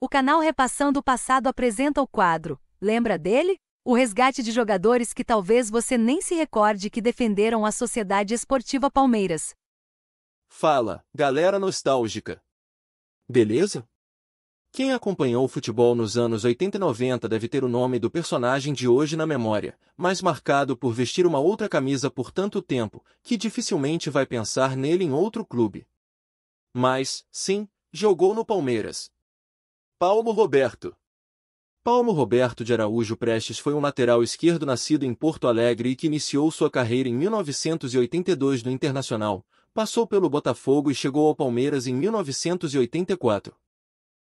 O canal Repassando o Passado apresenta o quadro Lembra dele? O resgate de jogadores que talvez você nem se recorde que defenderam a Sociedade Esportiva Palmeiras. Fala, galera nostálgica. Beleza? Quem acompanhou o futebol nos anos 80 e 90 deve ter o nome do personagem de hoje na memória, mas marcado por vestir uma outra camisa por tanto tempo que dificilmente vai pensar nele em outro clube. Mas, sim, jogou no Palmeiras, Paulo Roberto Paulo Roberto de Araújo Prestes foi um lateral esquerdo nascido em Porto Alegre e que iniciou sua carreira em 1982 no Internacional, passou pelo Botafogo e chegou ao Palmeiras em 1984.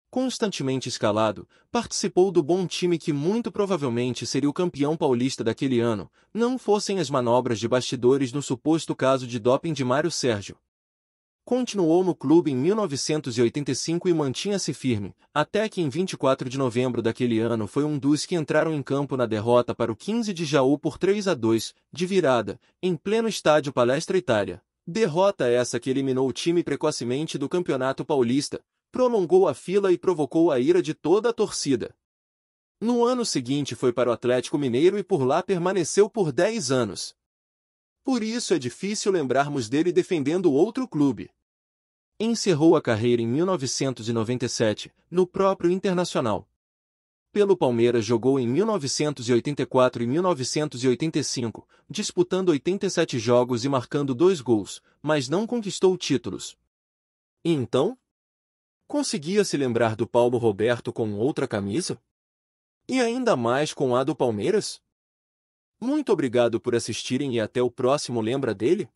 Constantemente escalado, participou do bom time que muito provavelmente seria o campeão paulista daquele ano, não fossem as manobras de bastidores no suposto caso de doping de Mário Sérgio. Continuou no clube em 1985 e mantinha-se firme, até que em 24 de novembro daquele ano foi um dos que entraram em campo na derrota para o 15 de Jaú por 3 a 2, de virada, em pleno estádio Palestra Itália. Derrota essa que eliminou o time precocemente do Campeonato Paulista, prolongou a fila e provocou a ira de toda a torcida. No ano seguinte foi para o Atlético Mineiro e por lá permaneceu por 10 anos. Por isso é difícil lembrarmos dele defendendo outro clube. Encerrou a carreira em 1997, no próprio Internacional. Pelo Palmeiras jogou em 1984 e 1985, disputando 87 jogos e marcando dois gols, mas não conquistou títulos. E então? Conseguia se lembrar do Paulo Roberto com outra camisa? E ainda mais com a do Palmeiras? Muito obrigado por assistirem e até o próximo Lembra dele?